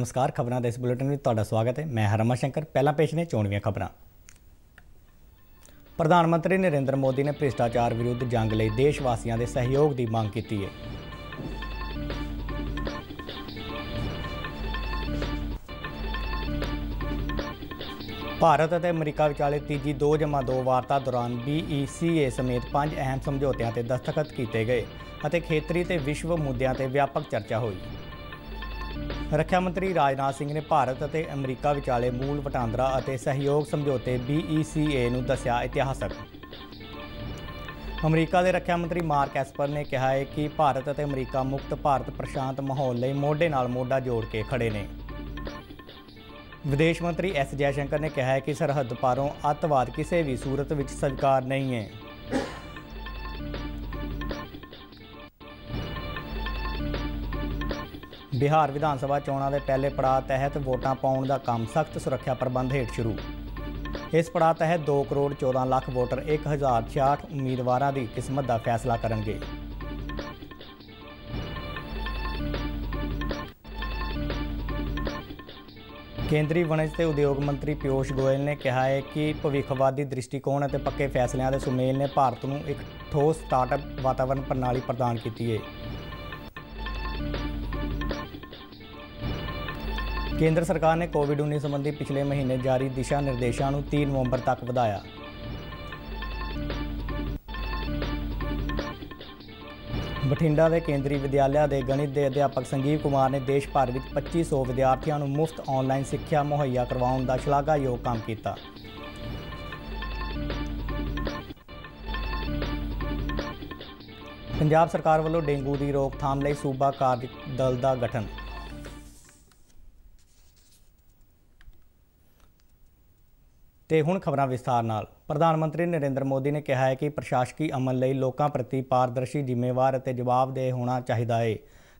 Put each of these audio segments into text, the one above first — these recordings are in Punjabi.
ਨਮਸਕਾਰ ਖਬਰਾਂ ਦਾ ਇਸ ਬੁਲੇਟਿਨ ਵਿੱਚ ਤੁਹਾਡਾ ਸਵਾਗਤ ਹੈ ਮੈਂ ਹਰਮਾ ਸ਼ੰਕਰ ਪਹਿਲਾਂ ਪੇਸ਼ ਨੇ ਚੋਣਵੀਆਂ ਖਬਰਾਂ ਪ੍ਰਧਾਨ ਮੰਤਰੀ ਨਰਿੰਦਰ ਮੋਦੀ ਨੇ ਭ੍ਰਿਸ਼ਟਾਚਾਰ ਵਿਰੁੱਧ ਜੰਗ ਲਈ ਦੇਸ਼ ਵਾਸੀਆਂ ਦੇ ਸਹਿਯੋਗ ਦੀ ਮੰਗ ਕੀਤੀ ਹੈ ਭਾਰਤ ਅਤੇ ਅਮਰੀਕਾ ਵਿਚਾਲੇ ਤੀਜੀ 2+2 ਵਾਰਤਾ ਦੌਰਾਨ BECA ਸਮੇਤ ਪੰਜ ਅਹਿਮ ਸਮਝੌਤਿਆਂ ਤੇ ਦਸਤਖਤ ਕੀਤੇ ਗਏ ਅਤੇ ਖੇਤਰੀ ਤੇ ਵਿਸ਼ਵ ਮੁੱਦਿਆਂ ਤੇ ਵਿਆਪਕ ਚਰਚਾ ਹੋਈ। ਰੱਖਿਆ ਮੰਤਰੀ ਰਾਜਨਾਥ ਸਿੰਘ ਨੇ ਭਾਰਤ ਅਤੇ ਅਮਰੀਕਾ ਵਿਚਾਲੇ ਮੂਲ ਵਟਾਂਦਰਾ ਅਤੇ ਸਹਿਯੋਗ ਸਮਝੌਤੇ BECA ਨੂੰ ਦੱਸਿਆ ਇਤਿਹਾਸਕ ਅਮਰੀਕਾ ਦੇ ਰੱਖਿਆ ਮੰਤਰੀ ਮਾਰਕ ਐਸਪਰ ਨੇ ਕਿਹਾ ਹੈ ਕਿ ਭਾਰਤ ਅਤੇ ਅਮਰੀਕਾ ਮੁਕਤ ਭਾਰਤ ਪ੍ਰਸ਼ਾਂਤ ਮਾਹੌਲ ਲਈ ਮੋਢੇ ਨਾਲ ਮੋਢਾ ਜੋੜ ਕੇ ਖੜੇ ਨੇ ਵਿਦੇਸ਼ ਮੰਤਰੀ ਐਸ ਸ਼ੰਕਰ ਨੇ ਕਿਹਾ ਹੈ ਕਿ ਸਰਹੱਦ ਪਾਰੋਂ ਅੱਤਵਾਦ ਕਿਸੇ ਵੀ ਸੂਰਤ ਵਿੱਚ ਸਵੀਕਾਰ ਨਹੀਂ ਹੈ ਬਿਹਾਰ ਵਿਧਾਨ ਸਭਾ ਚੋਣਾਂ ਦੇ ਪਹਿਲੇ ਪੜਾਅ ਤਹਿਤ ਵੋਟਾਂ ਪਾਉਣ ਦਾ ਕੰਮ ਸਖਤ ਸੁਰੱਖਿਆ ਪ੍ਰਬੰਧ ਹੇਠ ਸ਼ੁਰੂ ਇਸ ਪੜਾਅ ਤਹਿਤ 2 ਕਰੋੜ 14 ਲੱਖ ਵੋਟਰ 1066 ਉਮੀਦਵਾਰਾਂ ਦੀ ਕਿਸਮਤ ਦਾ ਫੈਸਲਾ ਕਰਨਗੇ ਕੇਂਦਰੀ ਵਣਜ ਤੇ ਉਦਯੋਗ ਮੰਤਰੀ ਪਿਊਸ਼ ਗੋਇਲ ਨੇ ਕਿਹਾ ਹੈ ਕਿ ਭਵਿੱਖਵਾਦੀ ਦ੍ਰਿਸ਼ਟੀਕੋਣ ਅਤੇ ਪੱਕੇ ਫੈਸਲਿਆਂ ਦੇ ਸੁਮੇਲ ਨੇ ਭਾਰਤ ਨੂੰ ਇੱਕ ਠੋਸ ਸਟਾਰਟਅਪ ਵਾਤਾਵਰਣ ਪ੍ਰਣਾਲੀ ਪ੍ਰਦਾਨ ਕੀਤੀ ਹੈ ਕੇਂਦਰ ਸਰਕਾਰ ਨੇ ਕੋਵਿਡ-19 ਸੰਬੰਧੀ ਪਿਛਲੇ ਮਹੀਨੇ ਜਾਰੀ ਦਿਸ਼ਾ ਨਿਰਦੇਸ਼ਾਂ ਨੂੰ 3 ਨਵੰਬਰ ਤੱਕ ਵਧਾਇਆ ਬਠਿੰਡਾ ਦੇ ਕੇਂਦਰੀ ਵਿਦਿਆਲਿਆ ਦੇ ਗਣਿਤ ਦੇ ਅਧਿਆਪਕ ਸੰਜੀਵ ਕੁਮਾਰ ਨੇ ਦੇਸ਼ ਭਰ ਵਿੱਚ 2500 ਵਿਦਿਆਰਥੀਆਂ ਨੂੰ ਮੁਫਤ ਆਨਲਾਈਨ ਸਿੱਖਿਆ ਮੁਹੱਈਆ ਕਰਵਾਉਣ ਦਾ ਸ਼ਲਾਘਾਯੋਗ ਕੰਮ ਕੀਤਾ। ਪੰਜਾਬ ਸਰਕਾਰ ਵੱਲੋਂ ਡੇਂਗੂ ਦੀ ਰੋਕਥਾਮ ਲਈ ਸੂਬਾ ਕਾਰਜ ਦਲ ਦਾ ਗਠਨ ਤੇ ਹੁਣ ਖਬਰਾਂ ਵਿਸਥਾਰ ਨਾਲ ਪ੍ਰਧਾਨ ਮੰਤਰੀ ਨਰਿੰਦਰ ਮੋਦੀ ਨੇ ਕਿਹਾ ਹੈ ਕਿ ਪ੍ਰਸ਼ਾਸਕੀ ਅਮਲ ਲਈ ਲੋਕਾਂ ਪ੍ਰਤੀ ਪਾਰਦਰਸ਼ੀ ਜ਼ਿੰਮੇਵਾਰ ਅਤੇ ਜਵਾਬਦੇਹ ਹੋਣਾ ਚਾਹੀਦਾ ਹੈ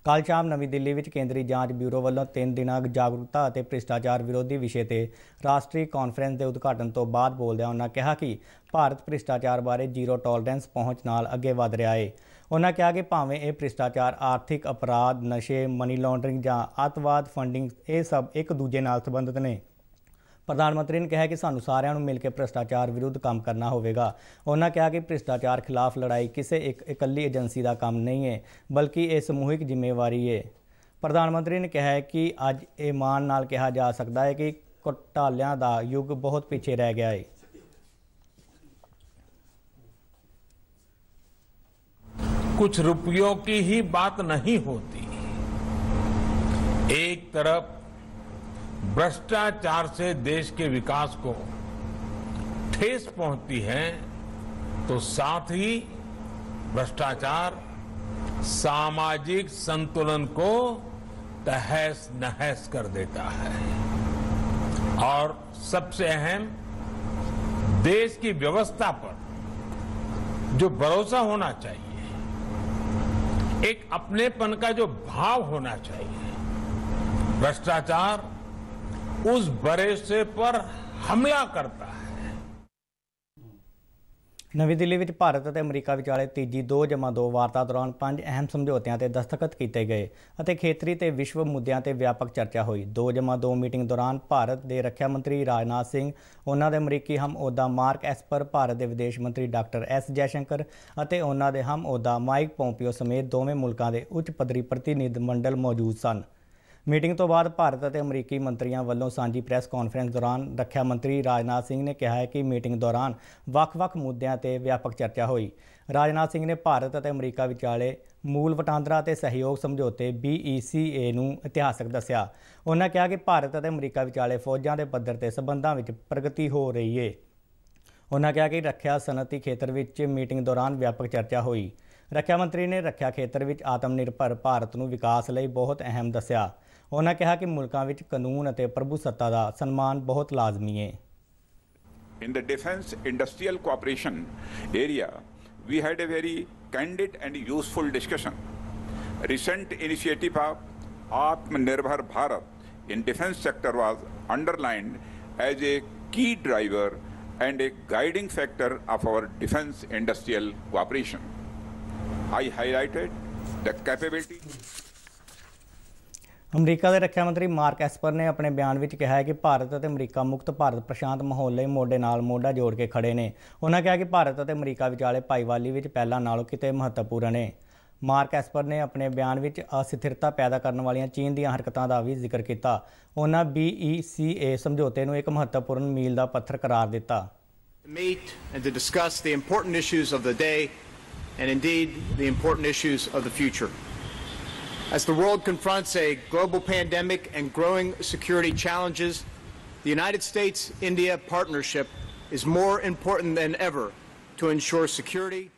ਕੱਲ ਸ਼ਾਮ ਨਵੀਂ ਦਿੱਲੀ ਵਿੱਚ ਕੇਂਦਰੀ ਜਾਂਚ ਬਿਊਰੋ ਵੱਲੋਂ 3 ਦਿਨਾਂ ਜਾਗਰੂਕਤਾ ਅਤੇ ਭ੍ਰਿਸ਼ਟਾਚਾਰ ਵਿਰੋਧੀ ਵਿਸ਼ੇ ਤੇ ਰਾਸ਼ਟਰੀ ਕਾਨਫਰੰਸ ਦੇ ਉਦਘਾਟਨ ਤੋਂ ਬਾਅਦ ਬੋਲਦਿਆਂ ਉਹਨਾਂ ਕਿਹਾ ਕਿ ਭਾਰਤ ਭ੍ਰਿਸ਼ਟਾਚਾਰ ਬਾਰੇ ਜ਼ੀਰੋ ਟੋਲਰੈਂਸ ਪਹੁੰਚ ਨਾਲ ਅੱਗੇ ਵਧ ਰਿਹਾ ਹੈ ਉਹਨਾਂ ਕਿਹਾ ਕਿ ਭਾਵੇਂ ਇਹ ਭ੍ਰਿਸ਼ਟਾਚਾਰ ਆਰਥਿਕ ਅਪਰਾਧ ਨਸ਼ੇ ਮਨੀ ਲਾਂਡਰਿੰਗ ਜਾਂ ਅਤਵਾਦ ਫੰਡਿੰਗ ਇਹ ਸਭ ਇੱਕ ਦੂਜੇ ਨਾਲ ਸੰਬੰਧਿਤ ਨੇ ਪ੍ਰਧਾਨ ਮੰਤਰੀ ਨੇ ਕਿਹਾ ਕਿ ਸਾਨੂੰ ਸਾਰਿਆਂ ਨੂੰ ਮਿਲ ਕੇ ਭ੍ਰਿਸ਼ਟਾਚਾਰ ਵਿਰੁੱਧ ਕੰਮ ਕਰਨਾ ਹੋਵੇਗਾ ਉਹਨਾਂ ਕਿਹਾ ਕਿ ਭ੍ਰਿਸ਼ਟਾਚਾਰ ਖਿਲਾਫ ਲੜਾਈ ਕਿਸੇ ਇੱਕ ਇਕੱਲੀ ਏਜੰਸੀ ਦਾ ਕੰਮ ਨਹੀਂ ਹੈ ਬਲਕਿ ਇਹ ਸਮੂਹਿਕ ਜ਼ਿੰਮੇਵਾਰੀ ਹੈ ਪ੍ਰਧਾਨ ਮੰਤਰੀ ਨੇ ਕਿਹਾ ਕਿ ਅੱਜ ਇਹ ਮਾਨ ਨਾਲ ਕਿਹਾ ਜਾ ਸਕਦਾ ਹੈ ਕਿ ਕਟਾਲਿਆਂ ਦਾ ਯੁੱਗ ਬਹੁਤ ਪਿੱਛੇ ਰਹਿ ਗਿਆ ਹੈ ਕੁਝ रुपयों ਦੀ ਹੀ ਬਾਤ ਨਹੀਂ ਹੁੰਦੀ ਇੱਕ ਤਰਫ भ्रष्टाचार से देश के विकास को ठेस पहुंचती है तो साथ ही भ्रष्टाचार सामाजिक संतुलन को तहस नहस कर देता है और सबसे अहम देश की व्यवस्था पर जो भरोसा होना चाहिए एक अपनेपन का जो भाव होना चाहिए भ्रष्टाचार उस भरोसे पर हमला करता है ਨਵੀਂ ਦਿੱਲੀ ਵਿੱਚ ਭਾਰਤ ਅਤੇ ਅਮਰੀਕਾ ਵਿਚਾਲੇ ਤੀਜੀ 2/2 ਵਾਰਤਾ ਦੌਰਾਨ ਪੰਜ ਅਹਿਮ ਸਮਝੌਤਿਆਂ ਤੇ ਦਸਤਖਤ ਕੀਤੇ ਗਏ ਅਤੇ ਖੇਤਰੀ ਤੇ ਵਿਸ਼ਵ ਮੁੱਦਿਆਂ ਤੇ ਵਿਆਪਕ ਚਰਚਾ ਹੋਈ 2/2 ਮੀਟਿੰਗ ਦੌਰਾਨ ਭਾਰਤ ਦੇ ਰੱਖਿਆ ਮੰਤਰੀ ਰਾਜਨਾਥ ਸਿੰਘ ਉਹਨਾਂ ਦੇ ਅਮਰੀਕੀ ਹਮਅਹੁਦਾ ਮਾਰਕ ਐਸਪਰ ਭਾਰਤ ਦੇ ਵਿਦੇਸ਼ ਮੰਤਰੀ ਡਾਕਟਰ ਐਸ ਜੈਸ਼ੰਕਰ ਅਤੇ ਉਹਨਾਂ ਦੇ ਹਮਅਹੁਦਾ ਮਾਈਕ ਪੋਂਪੀਓ ਸਮੇਤ ਦੋਵੇਂ ਮੁਲਕਾਂ ਦੇ ਉੱਚ ਪੱਧਰੀ ਪ੍ਰਤੀਨਿਧ ਮੰਡਲ ਮੌਜੂਦ ਸਨ ਮੀਟਿੰਗ ਤੋਂ ਬਾਅਦ ਭਾਰਤ ਅਤੇ ਅਮਰੀਕੀ ਮੰਤਰੀਆਂ ਵੱਲੋਂ ਸਾਂਝੀ ਪ੍ਰੈਸ ਕਾਨਫਰੰਸ ਦੌਰਾਨ ਰੱਖਿਆ ਮੰਤਰੀ ਰਾਜਨਾਥ ਸਿੰਘ ਨੇ ਕਿਹਾ ਹੈ ਕਿ ਮੀਟਿੰਗ ਦੌਰਾਨ ਵੱਖ-ਵੱਖ ਮੁੱਦਿਆਂ ਤੇ ਵਿਆਪਕ ਚਰਚਾ ਹੋਈ ਰਾਜਨਾਥ ਸਿੰਘ ਨੇ ਭਾਰਤ ਅਤੇ ਅਮਰੀਕਾ ਵਿਚਾਲੇ ਮੂਲ ਵਟਾਂਦਰਾ ਤੇ ਸਹਿਯੋਗ ਸਮਝੌਤੇ BECA ਨੂੰ ਇਤਿਹਾਸਕ ਦੱਸਿਆ ਉਹਨਾਂ ਕਿਹਾ ਕਿ ਭਾਰਤ ਅਤੇ ਅਮਰੀਕਾ ਵਿਚਾਲੇ ਫੌਜਾਂ ਦੇ ਪੱਧਰ ਤੇ ਸਬੰਧਾਂ ਵਿੱਚ ਪ੍ਰਗਤੀ ਹੋ ਰਹੀ ਹੈ ਉਹਨਾਂ ਕਿਹਾ ਕਿ ਰੱਖਿਆ ਸਨਅਤੀ ਖੇਤਰ ਵਿੱਚ ਮੀਟਿੰਗ ਦੌਰਾਨ ਵਿਆਪਕ ਚਰਚਾ ਹੋਈ ਰੱਖਿਆ ਮੰਤਰੀ ਨੇ ਰੱਖਿਆ ਖੇਤਰ ਵਿੱਚ ਆਤਮ ਨਿਰਭਰ ਭਾਰਤ ਨੂੰ ਵਿਕਾਸ ਲਈ ਬਹੁਤ ਅਹਿਮ ਦੱਸਿਆ उन्होंने कहा कि मुल्क कानून और प्रभु सत्ता का सन्मान बहुत लाजमी है in the defence industrial cooperation area we had a very candid and useful discussion recent initiative of Atmanirbhar Bharat in defence sector was underlined as a key driver and a guiding factor of our defence industrial cooperation I highlighted the capability ਅਮਰੀਕਾ ਦੇ ਰੱਖਿਆ ਮੰਤਰੀ ਮਾਰਕ ਐਸਪਰ ਨੇ ਆਪਣੇ ਬਿਆਨ ਵਿੱਚ ਕਿਹਾ ਹੈ ਕਿ ਭਾਰਤ ਅਤੇ ਅਮਰੀਕਾ ਮੁਕਤ ਭਾਰਤ ਪ੍ਰਸ਼ਾਂਤ ਮਾਹੌਲ ਲਈ ਮੋਢੇ ਨਾਲ ਮੋਢਾ ਜੋੜ ਕੇ ਖੜੇ ਨੇ ਉਹਨਾਂ ਕਿਹਾ ਕਿ ਭਾਰਤ ਅਤੇ ਅਮਰੀਕਾ ਵਿਚਾਲੇ ਭਾਈਵਾਲੀ ਵਿੱਚ ਪਹਿਲਾਂ ਨਾਲੋਂ ਕਿਤੇ ਮਹੱਤਵਪੂਰਨ ਹੈ ਮਾਰਕ ਐਸਪਰ ਨੇ ਆਪਣੇ ਬਿਆਨ ਵਿੱਚ ਅਸਥਿਰਤਾ ਪੈਦਾ ਕਰਨ ਵਾਲੀਆਂ ਚੀਨ ਦੀਆਂ ਹਰਕਤਾਂ ਦਾ ਵੀ ਜ਼ਿਕਰ ਕੀਤਾ ਉਹਨਾਂ BECA ਸਮਝੌਤੇ ਨੂੰ ਇੱਕ ਮਹੱਤਵਪੂਰਨ ਮੀਲ ਦਾ ਪੱਥਰ ਕਰਾਰ ਦਿੱਤਾ meet and to discuss the important issues of the day and indeed the important issues of the future As the world confronts a global pandemic and growing security challenges, the United States-India partnership is more important than ever to ensure security,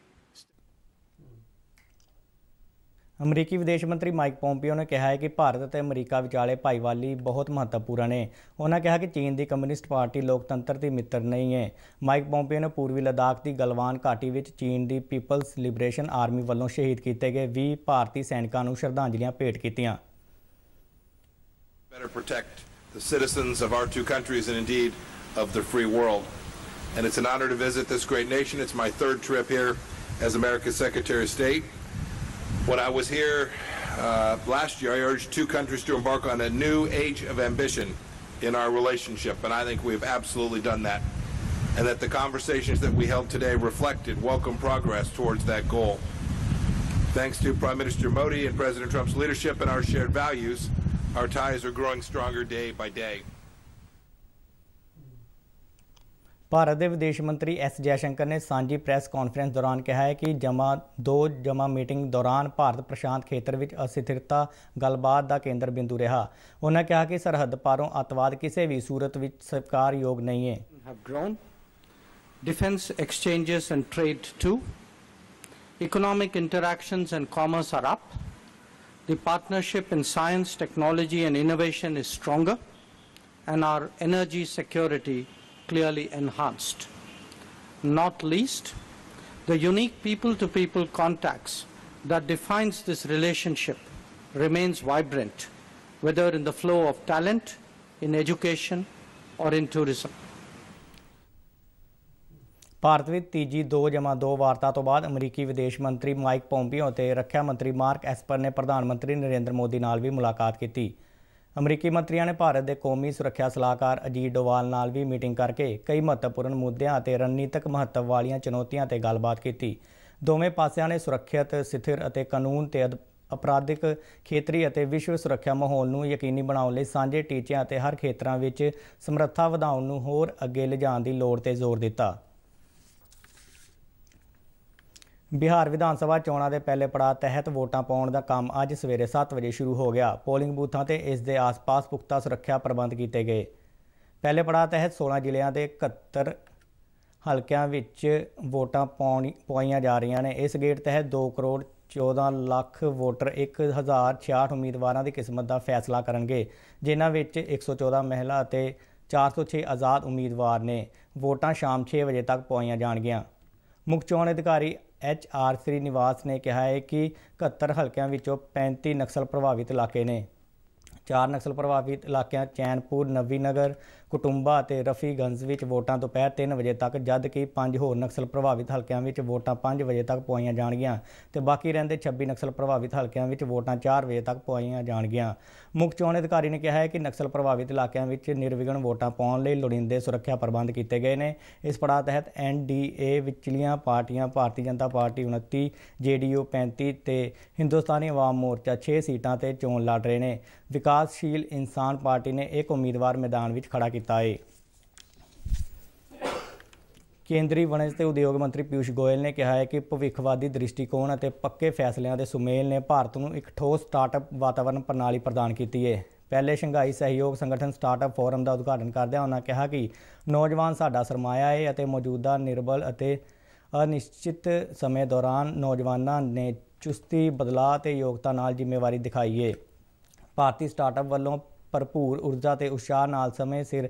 ਅਮਰੀਕੀ ਵਿਦੇਸ਼ ਮੰਤਰੀ ਮਾਈਕ ਪੋਂਪੀਓ ਨੇ ਕਿਹਾ ਹੈ ਕਿ ਭਾਰਤ ਅਤੇ ਅਮਰੀਕਾ ਵਿਚਾਲੇ ਭਾਈਵਾਲੀ ਬਹੁਤ ਮਹੱਤਵਪੂਰਨ ਹੈ ਉਹਨਾਂ ਕਿਹਾ ਕਿ ਚੀਨ ਦੀ ਕਮਿਊਨਿਸਟ ਪਾਰਟੀ ਲੋਕਤੰਤਰ ਦੀ ਮਿੱਤਰ ਨਹੀਂ ਹੈ ਮਾਈਕ ਪੋਂਪੀਓ ਨੇ ਪੂਰਬੀ ਲਦਾਖ ਦੀ ਗਲਵਾਨ ਘਾਟੀ ਵਿੱਚ ਚੀਨ ਦੀ ਪੀਪਲਸ ਲਿਬਰੇਸ਼ਨ ਆਰਮੀ ਵੱਲੋਂ ਸ਼ਹੀਦ ਕੀਤੇ ਗਏ 20 ਭਾਰਤੀ ਸੈਨਿਕਾਂ ਨੂੰ ਸ਼ਰਧਾਂਜਲੀਆਂ ਭੇਟ ਕੀਤੀਆਂ better protect the citizens of our two countries and indeed of the free world. And it's an honor to visit this great nation. It's my third trip here as America's Secretary of State. When I was here uh, last year, I urged two countries to embark on a new age of ambition in our relationship, and I think we've absolutely done that. And that the conversations that we held today reflected welcome progress towards that goal. Thanks to Prime Minister Modi and President Trump's leadership and our shared values, our ties are growing stronger day by day. Bharat ਦੇ ਵਿਦੇਸ਼ ਮੰਤਰੀ ਐਸ ਜੈ ਸ਼ੰਕਰ ਨੇ ਸਾਂਝੀ ਪ੍ਰੈਸ ਕਾਨਫਰੰਸ ਦੌਰਾਨ ਕਿਹਾ ਹੈ ਕਿ ਜਮਾ ਦੋ ਜਮਾ ਮੀਟਿੰਗ ਦੌਰਾਨ ਭਾਰਤ ਪ੍ਰਸ਼ਾਂਤ ਖੇਤਰ ਵਿੱਚ ਅਸਥਿਰਤਾ ਗੱਲਬਾਤ ਦਾ ਕੇਂਦਰ ਬਿੰਦੂ ਰਿਹਾ ਉਹਨਾਂ ਕਿਹਾ ਕਿ ਸਰਹੱਦ ਪਾਰੋਂ ਅਤਵਾਦ ਕਿਸੇ ਵੀ ਸੂਰਤ ਵਿੱਚ ਸਵੀਕਾਰਯੋਗ ਨਹੀਂ ਹੈ defence exchanges and trade to economic interactions and commerce are up the partnership in science technology and innovation is stronger and our energy security clearly enhanced. Not least, the unique people-to-people -people contacts that defines this relationship remains vibrant, whether in the flow of talent, in education, or in tourism. Bharat ਵਿੱਚ ਤੀਜੀ 2/2 ਵਾਰਤਾ ਤੋਂ ਬਾਅਦ ਅਮਰੀਕੀ ਵਿਦੇਸ਼ ਮੰਤਰੀ ਮਾਈਕ ਪੋਂਪੀਓ ਤੇ ਰੱਖਿਆ ਮੰਤਰੀ ਮਾਰਕ ਐਸਪਰ ਨੇ ਪ੍ਰਧਾਨ ਮੰਤਰੀ ਨਰਿੰਦਰ ਮੋਦੀ ਨਾਲ ਵੀ ਮੁਲਾਕਾਤ ਕੀਤੀ। ਅਮਰੀਕੀ ਮੰਤਰੀਆਂ ਨੇ ਭਾਰਤ ਦੇ ਕੌਮੀ ਸੁਰੱਖਿਆ ਸਲਾਹਕਾਰ ਅਜੀਤ ਡੋਵਾਲ ਨਾਲ ਵੀ ਮੀਟਿੰਗ ਕਰਕੇ ਕਈ ਮਹੱਤਵਪੂਰਨ ਮੁੱਦਿਆਂ ਅਤੇ ਰਣਨੀਤਕ ਮਹੱਤਵ ਵਾਲੀਆਂ ਚੁਣੌਤੀਆਂ ਤੇ ਗੱਲਬਾਤ ਕੀਤੀ ਦੋਵੇਂ ਪਾਸਿਆਂ ਨੇ ਸੁਰੱਖਿਅਤ ਸਥਿਰ ਅਤੇ ਕਾਨੂੰਨ ਤੇ ਅਪਰਾਧਿਕ ਖੇਤਰੀ ਅਤੇ ਵਿਸ਼ਵ ਸੁਰੱਖਿਆ ਮਾਹੌਲ ਨੂੰ ਯਕੀਨੀ ਬਣਾਉਣ ਲਈ ਸਾਂਝੇ ਟੀਚਿਆਂ ਅਤੇ ਹਰ ਖੇਤਰਾਂ ਵਿੱਚ ਸਮਰੱਥਾ ਵਧਾਉਣ ਨੂੰ ਹੋਰ ਅੱਗੇ ਲਿਜਾਣ ਦੀ ਲੋੜ ਤੇ ਜ਼ੋਰ ਦਿੱਤਾ ਬਿਹਾਰ ਵਿਧਾਨ ਸਭਾ ਚੋਣਾਂ ਦੇ ਪਹਿਲੇ ਪੜਾਅ ਤਹਿਤ ਵੋਟਾਂ ਪਾਉਣ ਦਾ ਕੰਮ ਅੱਜ ਸਵੇਰੇ 7 ਵਜੇ ਸ਼ੁਰੂ ਹੋ ਗਿਆ ਪੋਲਿੰਗ ਬੂਥਾਂ ਤੇ ਇਸ ਦੇ ਆਸ-ਪਾਸ ਪੁਖਤਾ ਸੁਰੱਖਿਆ ਪ੍ਰਬੰਧ ਕੀਤੇ ਗਏ ਪਹਿਲੇ ਪੜਾਅ ਤਹਿਤ 16 ਜ਼ਿਲ੍ਹਿਆਂ ਦੇ 71 ਹਲਕਿਆਂ ਵਿੱਚ ਵੋਟਾਂ ਪਾਉਣੀਆਂ ਜਾ ਰਹੀਆਂ ਨੇ ਇਸ ਗੇਟ ਤਹਿਤ 2 ਕਰੋੜ 14 ਲੱਖ ਵੋਟਰ 1066 ਉਮੀਦਵਾਰਾਂ ਦੀ ਕਿਸਮਤ ਦਾ ਫੈਸਲਾ ਕਰਨਗੇ ਜਿਨ੍ਹਾਂ ਵਿੱਚ 114 ਮਹਿਲਾ ਅਤੇ 406 ਆਜ਼ਾਦ ਉਮੀਦਵਾਰ ਨੇ ਵੋਟਾਂ ਸ਼ਾਮ 6 ਵਜੇ ਤੱਕ ਪਾਉਣੀਆਂ ਜਾਣਗੀਆਂ ਮੁੱਖ ਚੋਣ ਅਧਿਕਾਰੀ ਐਚ ਆਰ ਸ੍ਰੀਨਿਵਾਸ ਨੇ ਕਿਹਾ ਹੈ ਕਿ 71 ਹਲਕਿਆਂ ਵਿੱਚੋਂ 35 ਨਕਸਲ ਪ੍ਰਭਾਵਿਤ ਇਲਾਕੇ ਨੇ ਚਾਰ ਨਕਸਲ ਪ੍ਰਭਾਵਿਤ ਇਲਾਕਿਆਂ ਚੈਨਪੁਰ ਨਗਰ ਕੁਟੁੰਬਾ ਅਤੇ ਰਫੀਗੰਜ ਵਿੱਚ ਵੋਟਾਂ ਦੁਪਹਿਰ 3 ਵਜੇ ਤੱਕ ਜਦ ਕਿ ਪੰਜ ਹੋਰ ਨਕਸਲ ਪ੍ਰਭਾਵਿਤ ਹਲਕਿਆਂ ਵਿੱਚ ਵੋਟਾਂ 5 ਵਜੇ ਤੱਕ ਪਵਾਈਆਂ ਜਾਣਗੀਆਂ ਤੇ ਬਾਕੀ ਰਹਿੰਦੇ 26 ਨਕਸਲ ਪ੍ਰਭਾਵਿਤ ਹਲਕਿਆਂ ਵਿੱਚ ਵੋਟਾਂ 4 ਵਜੇ ਤੱਕ ਪਵਾਈਆਂ ਜਾਣਗੀਆਂ ਮੁੱਖ ਚੋਣ ਅਧਿਕਾਰੀ ਨੇ ਕਿਹਾ ਹੈ ਕਿ ਨਕਸਲ ਪ੍ਰਭਾਵਿਤ ਇਲਾਕਿਆਂ ਵਿੱਚ ਨਿਰਵਿਘਨ ਵੋਟਾਂ ਪਾਉਣ ਲਈ ਲੋੜੀਂਦੇ ਸੁਰੱਖਿਆ ਪ੍ਰਬੰਧ ਕੀਤੇ ਗਏ ਨੇ ਇਸ ਪੜਾਅ ਤਹਿਤ ਐਨਡੀਏ ਵਿਚਲੀਆਂ ਪਾਰਟੀਆਂ ਭਾਰਤੀ ਜਨਤਾ ਪਾਰਟੀ 29 ਜੇਡੀਯੂ 35 ਤੇ ਹਿੰਦੁਸਤਾਨੀ ਆਵਾਮ ਮੋਰਚਾ 6 ਸੀਟਾਂ ਤੇ ਚੋਣ ਲੜ ਰਹੇ ਨੇ ਵਿਕਾਸ ਵਿਕਾਸਸ਼ੀਲ ਇਨਸਾਨ ਪਾਰਟੀ ਨੇ ਇੱਕ ਉਮੀਦਵਾਰ ਮੈਦਾਨ ਵਿੱਚ ਖੜਾ ਕੀਤਾ ਹੈ ਕੇਂਦਰੀ ਵਣਜ ਤੇ ਉਦਯੋਗ ਮੰਤਰੀ ਪਿਊਸ਼ ਗੋਇਲ ਨੇ ਕਿਹਾ ਹੈ ਕਿ ਭਵਿੱਖਵਾਦੀ ਦ੍ਰਿਸ਼ਟੀਕੋਣ ਅਤੇ ਪੱਕੇ ਫੈਸਲਿਆਂ ਦੇ ਸੁਮੇਲ ਨੇ ਭਾਰਤ ਨੂੰ ਇੱਕ ਠੋਸ ਸਟਾਰਟਅਪ ਵਾਤਾਵਰਣ ਪ੍ਰਣਾਲੀ ਪ੍ਰਦਾਨ ਕੀਤੀ ਹੈ ਪਹਿਲੇ ਸ਼ੰਘਾਈ ਸਹਿਯੋਗ ਸੰਗਠਨ ਸਟਾਰਟਅਪ ਫੋਰਮ ਦਾ ਉਦਘਾਟਨ ਕਰਦਿਆਂ ਉਹਨਾਂ ਕਿਹਾ ਕਿ ਨੌਜਵਾਨ ਸਾਡਾ ਸਰਮਾਇਆ ਹੈ ਅਤੇ ਮੌਜੂਦਾ ਨਿਰਬਲ ਅਤੇ ਅਨਿਸ਼ਚਿਤ ਸਮੇਂ ਦੌਰਾਨ ਨੌਜਵਾਨਾਂ ਨੇ ਚੁਸਤੀ ਬਦਲਾਅ ਤੇ ਯੋਗਤਾ ਨਾਲ ਜ਼ਿੰਮੇਵਾਰੀ ਦਿਖਾਈ ਹੈ ਭਾਰਤੀ ਸਟਾਰਟਅਪ ਵੱਲੋਂ ਭਰਪੂਰ ਊਰਜਾ ਤੇ ਉਸ਼ਾਹ ਨਾਲ ਸਮੇਂ ਸਿਰ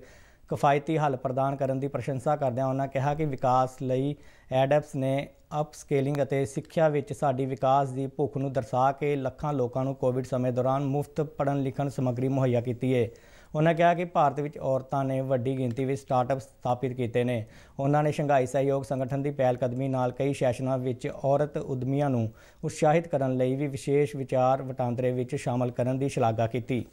ਕਿਫਾਇਤੀ ਹੱਲ ਪ੍ਰਦਾਨ ਕਰਨ ਦੀ ਪ੍ਰਸ਼ੰਸਾ ਕਰਦਿਆਂ ਉਹਨਾਂ ਕਿਹਾ ਕਿ ਵਿਕਾਸ ਲਈ ਐਡਪਸ ਨੇ ਅਪਸਕੇਲਿੰਗ ਅਤੇ ਸਿੱਖਿਆ ਵਿੱਚ ਸਾਡੀ ਵਿਕਾਸ ਦੀ ਭੁੱਖ ਨੂੰ ਦਰਸਾ ਕੇ ਲੱਖਾਂ ਲੋਕਾਂ ਨੂੰ ਕੋਵਿਡ ਸਮੇਂ ਦੌਰਾਨ ਮੁਫਤ ਪੜਨ ਲਿਖਣ ਸਮੱਗਰੀ ਮੁਹੱਈਆ ਕੀਤੀ ਹੈ ਉਹਨਾਂ ਕਿਹਾ ਕਿ ਭਾਰਤ ਵਿੱਚ ਔਰਤਾਂ ਨੇ ਵੱਡੀ ਗਿਣਤੀ ਵਿੱਚ ਸਟਾਰਟਅਪ ਸਥਾਪਿਤ ਕੀਤੇ ਨੇ ਉਹਨਾਂ ਨੇ ਸ਼ੰਘਾਈ ਸਹਿਯੋਗ ਸੰਗਠਨ ਦੀ ਪਹਿਲ ਕਦਮੀ ਨਾਲ ਕਈ ਸੈਸ਼ਨਾਂ ਵਿੱਚ ਔਰਤ ਉਦਮੀਆਂ ਨੂੰ ਉਤਸ਼ਾਹਿਤ ਕਰਨ ਲਈ ਵੀ ਵਿਸ਼ੇਸ਼ ਵਿਚਾਰ ਵਟਾਂਦਰੇ ਵਿੱਚ ਸ਼ਾਮਲ ਕਰਨ ਦੀ ਸ਼ਲਾਘਾ ਕੀਤੀ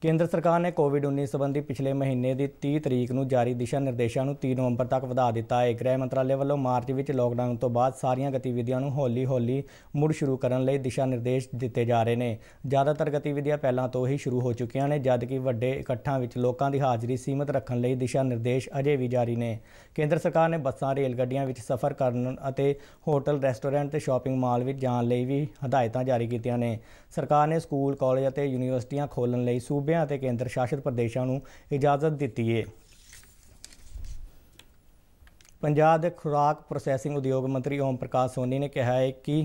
ਕੇਂਦਰ ਸਰਕਾਰ ਨੇ ਕੋਵਿਡ-19 ਸੰਬੰਧੀ ਪਿਛਲੇ ਮਹੀਨੇ ਦੀ 30 ਤਰੀਕ ਨੂੰ ਜਾਰੀ ਦਿਸ਼ਾ ਨਿਰਦੇਸ਼ਾਂ ਨੂੰ 3 ਨਵੰਬਰ ਤੱਕ ਵਧਾ ਦਿੱਤਾ ਹੈ। ਗ੍ਰਹਿ ਮੰਤਰਾਲੇ ਵੱਲੋਂ ਮਾਰਚ ਵਿੱਚ ਲੋਕਡਾਊਨ ਤੋਂ ਬਾਅਦ ਸਾਰੀਆਂ ਗਤੀਵਿਧੀਆਂ ਨੂੰ ਹੌਲੀ-ਹੌਲੀ ਮੁੜ ਸ਼ੁਰੂ ਕਰਨ ਲਈ ਦਿਸ਼ਾ ਨਿਰਦੇਸ਼ ਦਿੱਤੇ ਜਾ ਰਹੇ ਨੇ। ਜ਼ਿਆਦਾਤਰ ਗਤੀਵਿਧੀਆਂ ਪਹਿਲਾਂ ਤੋਂ ਹੀ ਸ਼ੁਰੂ ਹੋ ਚੁੱਕੀਆਂ ਨੇ ਜਦਕਿ ਵੱਡੇ ਇਕੱਠਾਂ ਵਿੱਚ ਲੋਕਾਂ ਦੀ ਹਾਜ਼ਰੀ ਸੀਮਤ ਰੱਖਣ ਲਈ ਦਿਸ਼ਾ ਨਿਰਦੇਸ਼ ਅਜੇ ਵੀ ਜਾਰੀ ਨੇ। ਕੇਂਦਰ ਸਰਕਾਰ ਨੇ ਬੱਸਾਂ, ਰੇਲ ਗੱਡੀਆਂ ਵਿੱਚ ਸਫ਼ਰ ਕਰਨ ਅਤੇ ਹੋਟਲ, ਰੈਸਟੋਰੈਂਟ ਤੇ ਸ਼ਾਪਿੰਗ ਮਾਲ ਵਿੱਚ ਜਾਣ ਲਈ ਵੀ ਹਦਾਇਤਾਂ ਜਾਰੀ ਕੀਤੀਆਂ ਨੇ। ਸਰਕਾਰ ਨੇ ਸਕੂਲ, ਕਾਲਜ ਅਤੇ ਯੂਨੀਵਰਸਿਟੀਆਂ ਖੋਲ੍ਹਣ ਲਈ ਸੂਬੇ ਸੂਬਿਆਂ ਅਤੇ ਕੇਂਦਰ ਸ਼ਾਸਿਤ ਪ੍ਰਦੇਸ਼ਾਂ ਨੂੰ ਇਜਾਜ਼ਤ ਦਿੱਤੀ ਹੈ ਪੰਜਾਬ ਦੇ ਖੁਰਾਕ ਪ੍ਰੋਸੈਸਿੰਗ ਉਦਯੋਗ ਮੰਤਰੀ ਓਮ ਪ੍ਰਕਾਸ਼ ਸੋਨੀ ਨੇ ਕਿਹਾ ਹੈ ਕਿ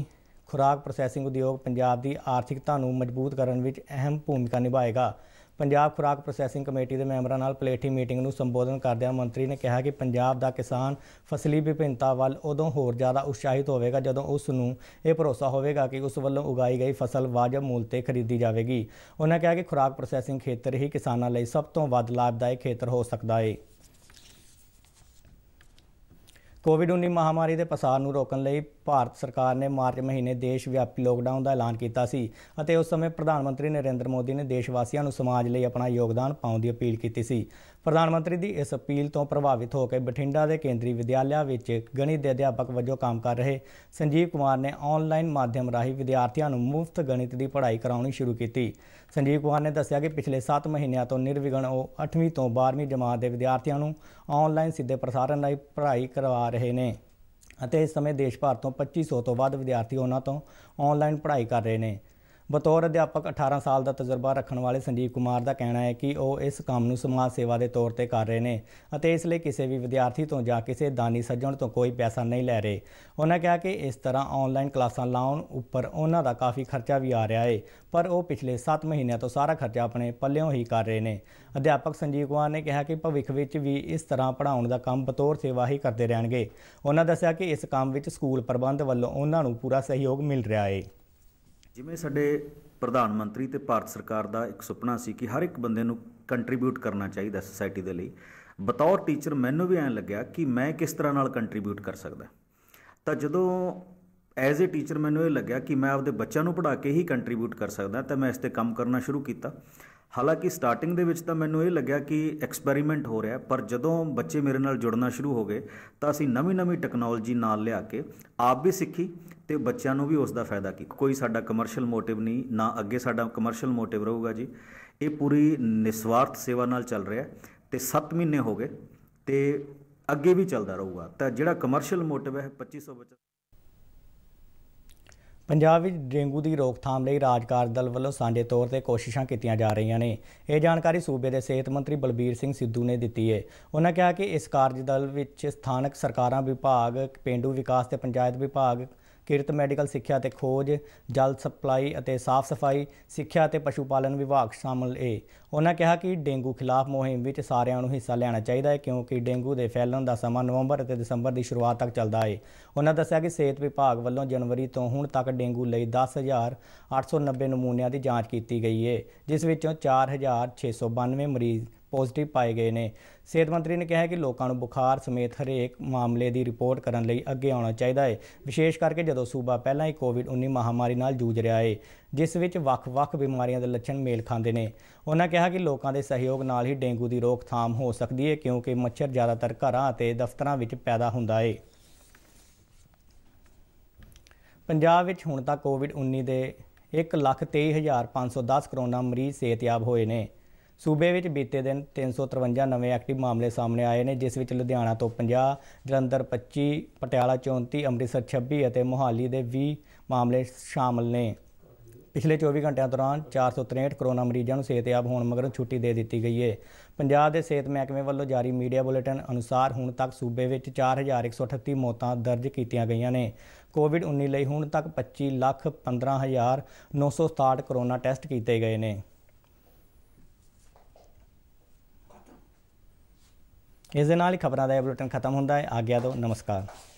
ਖੁਰਾਕ ਪ੍ਰੋਸੈਸਿੰਗ ਉਦਯੋਗ ਪੰਜਾਬ ਦੀ ਆਰਥਿਕਤਾ ਨੂੰ ਮਜ਼ਬੂਤ ਕਰਨ ਵਿੱਚ ਅਹਿਮ ਭੂਮਿਕਾ ਨਿਭਾਏਗਾ ਪੰਜਾਬ ਖੁਰਾਕ ਪ੍ਰੋਸੈਸਿੰਗ ਕਮੇਟੀ ਦੇ ਮੈਂਬਰਾਂ ਨਾਲ ਪਲੇਠੀ ਮੀਟਿੰਗ ਨੂੰ ਸੰਬੋਧਨ ਕਰਦਿਆਂ ਮੰਤਰੀ ਨੇ ਕਿਹਾ ਕਿ ਪੰਜਾਬ ਦਾ ਕਿਸਾਨ ਫਸਲੀ ਵਿਭਿੰਨਤਾ ਵੱਲ ਉਦੋਂ ਹੋਰ ਜ਼ਿਆਦਾ ਉਤਸ਼ਾਹਿਤ ਹੋਵੇਗਾ ਜਦੋਂ ਉਸ ਨੂੰ ਇਹ ਭਰੋਸਾ ਹੋਵੇਗਾ ਕਿ ਉਸ ਵੱਲੋਂ ਉਗਾਈ ਗਈ ਫਸਲ ਵਾਜਬ ਮੁੱਲ ਤੇ ਖਰੀਦੀ ਜਾਵੇਗੀ ਉਹਨਾਂ ਕਿਹਾ ਕਿ ਖੁਰਾਕ ਪ੍ਰੋਸੈਸਿੰਗ ਖੇਤਰ ਹੀ ਕਿਸਾਨਾਂ ਲਈ ਸਭ ਤੋਂ ਵੱਧ ਲਾਭਦਾਇਕ ਖੇਤਰ ਹੋ ਸਕਦਾ ਹੈ ਕੋਵਿਡ-19 ਮਹਾਮਾਰੀ ਦੇ ਪਸਾਰ ਨੂੰ ਰੋਕਣ ਲਈ ਭਾਰਤ ਸਰਕਾਰ ਨੇ ਮਾਰਚ ਮਹੀਨੇ ਦੇਸ਼ ਵਿਆਪੀ ਲੋਕਡਾਊਨ ਦਾ ਐਲਾਨ ਕੀਤਾ ਸੀ ਅਤੇ ਉਸ ਸਮੇਂ ਪ੍ਰਧਾਨ ਮੰਤਰੀ ਨਰਿੰਦਰ ਮੋਦੀ ਨੇ ਦੇਸ਼ ਵਾਸੀਆਂ ਨੂੰ ਸਮਾਜ ਲਈ ਆਪਣਾ ਯੋਗਦਾਨ ਪਾਉਣ ਦੀ ਅਪੀਲ ਕੀਤੀ ਸੀ ਪ੍ਰਧਾਨ ਮੰਤਰੀ ਦੀ ਇਸ ਅਪੀਲ ਤੋਂ ਪ੍ਰਭਾਵਿਤ ਹੋ ਕੇ ਬਠਿੰਡਾ ਦੇ ਕੇਂਦਰੀ ਵਿਦਿਆਲਿਆ ਵਿੱਚ ਗਣਿਤ ਦੇ ਅਧਿਆਪਕ ਵਜੋਂ ਕੰਮ ਕਰ ਰਹੇ ਸੰਜੀਵ ਕੁਮਾਰ ਨੇ ਆਨਲਾਈਨ ਮਾਧਿਅਮ ਰਾਹੀਂ ਵਿਦਿਆਰਥੀਆਂ ਨੂੰ ਮੁਫਤ ਗਣਿਤ ਦੀ ਪੜ੍ਹਾਈ ਕਰਾਉਣੀ ਸ਼ੁਰੂ ਕੀਤੀ ਸੰਜੀਵ ਕੁਮਾਰ ਨੇ ਦੱਸਿਆ ਕਿ ਪਿਛਲੇ 7 ਮਹੀਨਿਆਂ ਤੋਂ ਨਿਰਵਿਘਨ ਉਹ 8ਵੀਂ ਤੋਂ 12ਵੀਂ ਜਮਾਤ ਦੇ ਵਿਦਿਆਰਥੀਆਂ ਨੂੰ ਆਨਲਾਈਨ ਸਿੱਧੇ ਪ੍ਰਸਾਰਣ ਰਾਹੀਂ ਪੜ੍ਹਾਈ ਕਰਵਾ ਰਹੇ ਨੇ ਅਤੇ ਇਸ ਸਮੇਂ ਦੇਸ਼ ਭਰ ਤੋਂ 2500 ਤੋਂ ਵੱਧ ਵਿਦਿਆਰਥੀ ਉਹਨਾਂ ਤੋਂ ਆਨਲਾਈਨ ਪੜ੍ਹਾਈ ਕਰ ਰਹੇ ਨੇ ਬਤੌਰ ਅਧਿਆਪਕ 18 ਸਾਲ ਦਾ ਤਜਰਬਾ ਰੱਖਣ ਵਾਲੇ ਸੰਦੀਪ ਕੁਮਾਰ ਦਾ ਕਹਿਣਾ ਹੈ ਕਿ ਉਹ ਇਸ ਕੰਮ ਨੂੰ ਸਮਾਜ ਸੇਵਾ ਦੇ ਤੌਰ ਤੇ ਕਰ ਰਹੇ ਨੇ ਅਤੇ ਇਸ ਲਈ ਕਿਸੇ ਵੀ ਵਿਦਿਆਰਥੀ ਤੋਂ ਜਾਂ ਕਿਸੇ ਦਾਨੀ ਸੱਜਣ ਤੋਂ ਕੋਈ ਪੈਸਾ ਨਹੀਂ ਲੈ ਰਹੇ ਉਹਨਾਂ ਕਿਹਾ ਕਿ ਇਸ ਤਰ੍ਹਾਂ ਆਨਲਾਈਨ ਕਲਾਸਾਂ ਲਾਉਣ ਉੱਪਰ ਉਹਨਾਂ ਦਾ ਕਾਫੀ ਖਰਚਾ ਵੀ ਆ ਰਿਹਾ ਹੈ ਪਰ ਉਹ ਪਿਛਲੇ 7 ਮਹੀਨਿਆਂ ਤੋਂ ਸਾਰਾ ਖਰਚਾ ਆਪਣੇ ਪੱਲਿਓਂ ਹੀ ਕਰ ਰਹੇ ਨੇ ਅਧਿਆਪਕ ਸੰਜੀਵ ਕੁਮਾਰ ਨੇ ਕਿਹਾ ਕਿ ਭਵਿੱਖ ਵਿੱਚ ਵੀ ਇਸ ਤਰ੍ਹਾਂ ਪੜ੍ਹਾਉਣ ਦਾ ਕੰਮ ਬਤੌਰ ਸੇਵਾ ਹੀ ਕਰਦੇ ਰਹਿਣਗੇ ਉਹਨਾਂ ਦੱਸਿਆ ਕਿ ਇਸ ਕੰਮ ਵਿੱਚ ਸਕੂਲ ਪ੍ਰਬੰਧ ਵੱਲੋਂ ਉਹਨਾਂ ਨੂੰ ਪੂਰਾ ਸਹਿਯੋਗ ਮਿਲ ਰਿਹਾ ਹੈ ਜਿਵੇਂ ਸਾਡੇ ਪ੍ਰਧਾਨ ਮੰਤਰੀ ਤੇ ਭਾਰਤ ਸਰਕਾਰ ਦਾ ਇੱਕ ਸੁਪਨਾ ਸੀ ਕਿ ਹਰ ਇੱਕ ਬੰਦੇ ਨੂੰ ਕੰਟਰੀਬਿਊਟ ਕਰਨਾ ਚਾਹੀਦਾ ਸੋਸਾਇਟੀ ਦੇ ਲਈ ਬਤੌਰ ਟੀਚਰ ਮੈਨੂੰ ਵੀ ਐਂ ਲੱਗਿਆ ਕਿ ਮੈਂ ਕਿਸ ਤਰ੍ਹਾਂ ਨਾਲ ਕੰਟਰੀਬਿਊਟ ਕਰ ਸਕਦਾ ਤਾਂ ਜਦੋਂ ਐਜ਼ ਅ ਟੀਚਰ ਮੈਨੂੰ ਇਹ ਲੱਗਿਆ ਕਿ ਮੈਂ ਆਪਦੇ ਬੱਚਿਆਂ ਨੂੰ ਪੜ੍ਹਾ ਕੇ ਹੀ ਕੰਟਰੀਬਿਊਟ ਕਰ ਸਕਦਾ ਤਾਂ ਮੈਂ ਇਸ ਤੇ ਕੰਮ ਕਰਨਾ ਸ਼ੁਰੂ ਕੀਤਾ ਹਾਲਾਂਕਿ ਸਟਾਰਟਿੰਗ ਦੇ ਵਿੱਚ ਤਾਂ ਮੈਨੂੰ ਇਹ ਲੱਗਿਆ ਕਿ ਐਕਸਪੈਰੀਮੈਂਟ ਹੋ ਰਿਹਾ ਪਰ ਜਦੋਂ ਬੱਚੇ ਮੇਰੇ ਨਾਲ ਜੁੜਨਾ ਸ਼ੁਰੂ ਹੋ ਗਏ ਤਾਂ ਅਸੀਂ ਨਵੀਂ-ਨਵੀਂ ਟੈਕਨੋਲੋਜੀ ਨਾਲ ਲਿਆ ਕੇ ਆਪ ਵੀ ਸਿੱਖੀ ਤੇ ਬੱਚਿਆਂ ਨੂੰ ਵੀ ਉਸ ਦਾ ਫਾਇਦਾ ਕੀ ਕੋਈ ਸਾਡਾ ਕਮਰਸ਼ੀਅਲ ਮੋਟਿਵ ਨਹੀਂ ਨਾ ਅੱਗੇ ਸਾਡਾ ਕਮਰਸ਼ੀਅਲ ਮੋਟਿਵ ਰਹੂਗਾ ਜੀ ਇਹ ਪੂਰੀ ਨਿਸਵਾਰਥ ਸੇਵਾ ਨਾਲ ਚੱਲ ਰਿਹਾ ਤੇ 7 ਮਹੀਨੇ ਹੋ ਗਏ ਤੇ ਅੱਗੇ ਵੀ ਚੱਲਦਾ ਰਹੂਗਾ ਤਾਂ ਜਿਹੜਾ ਕਮਰਸ਼ੀਅਲ ਮੋਟਿਵ ਹੈ 2500 ਬੱਚੇ ਪੰਜਾਬ ਵਿੱਚ ਡੇਂਗੂ ਦੀ ਰੋਕਥਾਮ ਲਈ ਰਾਜਕਾਰ ਦਲ ਵੱਲੋਂ ਸਾਂਝੇ ਤੌਰ ਤੇ ਕੋਸ਼ਿਸ਼ਾਂ ਕੀਤੀਆਂ ਜਾ ਰਹੀਆਂ ਨੇ ਇਹ ਜਾਣਕਾਰੀ ਸੂਬੇ ਦੇ ਸਿਹਤ ਮੰਤਰੀ ਬਲਬੀਰ ਸਿੰਘ ਸਿੱਧੂ ਨੇ ਦਿੱਤੀ ਹੈ ਉਹਨਾਂ ਕਿਹਾ ਕਿ ਇਸ ਕਾਰਜ ਦਲ ਵਿੱਚ ਸਥਾਨਕ ਸਰਕਾਰਾਂ ਵਿਭਾਗ ਪਿੰਡੂ ਵਿਕਾਸ ਤੇ ਪੰਚਾਇਤ ਵਿਭਾਗ ਕਿਰਤ ਮੈਡੀਕਲ ਸਿੱਖਿਆ ਤੇ ਖੋਜ ਜਲ ਸਪਲਾਈ ਅਤੇ ਸਾਫ਼ ਸਫਾਈ ਸਿੱਖਿਆ ਤੇ ਪਸ਼ੂ ਪਾਲਣ ਵਿਭਾਗ ਸ਼ਾਮਲ ਏ ਉਹਨਾਂ ਕਿਹਾ ਕਿ ਡੇਂਗੂ ਖਿਲਾਫ ਮੁਹਿੰਮ ਵਿੱਚ ਸਾਰਿਆਂ ਨੂੰ ਹਿੱਸਾ ਲੈਣਾ ਚਾਹੀਦਾ ਹੈ ਕਿਉਂਕਿ ਡੇਂਗੂ ਦੇ ਫੈਲਣ ਦਾ ਸਮਾਂ ਨਵੰਬਰ ਅਤੇ ਦਸੰਬਰ ਦੀ ਸ਼ੁਰੂਆਤ ਤੱਕ ਚੱਲਦਾ ਏ ਉਹਨਾਂ ਦੱਸਿਆ ਕਿ ਸਿਹਤ ਵਿਭਾਗ ਵੱਲੋਂ ਜਨਵਰੀ ਤੋਂ ਹੁਣ ਤੱਕ ਡੇਂਗੂ ਲਈ 10890 ਨਮੂਨਿਆਂ ਦੀ ਜਾਂਚ ਕੀਤੀ ਗਈ ਏ ਜਿਸ ਵਿੱਚੋਂ 4692 ਮਰੀਜ਼ ਪੋਜ਼ਿਟਿਵ ਪਾਏ ਗਏ ਨੇ ਸਿਹਤ ਮੰਤਰੀ ਨੇ ਕਿਹਾ ਕਿ ਲੋਕਾਂ ਨੂੰ ਬੁਖਾਰ ਸਮੇਤ ਹਰੇਕ ਮਾਮਲੇ ਦੀ ਰਿਪੋਰਟ ਕਰਨ ਲਈ ਅੱਗੇ ਆਉਣਾ ਚਾਹੀਦਾ ਹੈ ਵਿਸ਼ੇਸ਼ ਕਰਕੇ ਜਦੋਂ ਸੂਬਾ ਪਹਿਲਾਂ ਹੀ ਕੋਵਿਡ-19 ਮਹਾਮਾਰੀ ਨਾਲ ਜੂਝ ਰਿਹਾ ਹੈ ਜਿਸ ਵਿੱਚ ਵੱਖ-ਵੱਖ ਬਿਮਾਰੀਆਂ ਦੇ ਲੱਛਣ ਮੇਲ ਖਾਂਦੇ ਨੇ ਉਹਨਾਂ ਕਿਹਾ ਕਿ ਲੋਕਾਂ ਦੇ ਸਹਿਯੋਗ ਨਾਲ ਹੀ ਡੇਂਗੂ ਦੀ ਰੋਕਥਾਮ ਹੋ ਸਕਦੀ ਹੈ ਕਿਉਂਕਿ ਮੱਛਰ ਜ਼ਿਆਦਾਤਰ ਘਰਾਂ ਅਤੇ ਦਫ਼ਤਰਾਂ ਵਿੱਚ ਪੈਦਾ ਹੁੰਦਾ ਹੈ ਪੰਜਾਬ ਵਿੱਚ ਹੁਣ ਤੱਕ ਕੋਵਿਡ-19 ਦੇ 1,23,510 ਕਰੋਨਾ ਮਰੀਜ਼ ਸਿਹਤਯਾਬ ਹੋਏ ਨੇ ਸੂਬੇ ਵਿੱਚ ਬੀਤੇ ਦਿਨ 353 ਨਵੇਂ ਐਕਟਿਵ ਮਾਮਲੇ ਸਾਹਮਣੇ ਆਏ ਨੇ ਜਿਸ ਵਿੱਚ ਲੁਧਿਆਣਾ ਤੋਂ 50, ਜਲੰਧਰ 25, ਪਟਿਆਲਾ 34, ਅੰਮ੍ਰਿਤਸਰ 26 ਅਤੇ ਮੋਹਾਲੀ ਦੇ 20 ਮਾਮਲੇ ਸ਼ਾਮਲ ਨੇ ਪਿਛਲੇ 24 ਘੰਟਿਆਂ ਦੌਰਾਨ 463 ਕਰੋਨਾ ਮਰੀਜ਼ਾਂ ਨੂੰ ਸਿਹਤਯਾਬ ਹੋਣ ਮਗਰੋਂ ਛੁੱਟੀ ਦੇ ਦਿੱਤੀ ਗਈ ਹੈ ਪੰਜਾਬ ਦੇ ਸਿਹਤ ਮਹਿਕਮੇ ਵੱਲੋਂ ਜਾਰੀ ਮੀਡੀਆ ਬੁਲੇਟਿਨ ਅਨੁਸਾਰ ਹੁਣ ਤੱਕ ਸੂਬੇ ਵਿੱਚ 4138 ਮੌਤਾਂ ਦਰਜ ਕੀਤੀਆਂ ਗਈਆਂ ਨੇ ਕੋਵਿਡ-19 ਲਈ ਹੁਣ ਤੱਕ 25,15,967 ਕਰੋਨਾ ਟੈਸਟ ਕੀਤੇ ਗਏ ਨੇ ਇਸ ਦੇ ਨਾਲ ਹੀ ਖਬਰਾਂ ਦਾ ਇਹ ਬੁਲੇਟਿਨ ਖਤਮ ਹੁੰਦਾ ਹੈ ਆਗਿਆ ਦੋ ਨਮਸਕਾਰ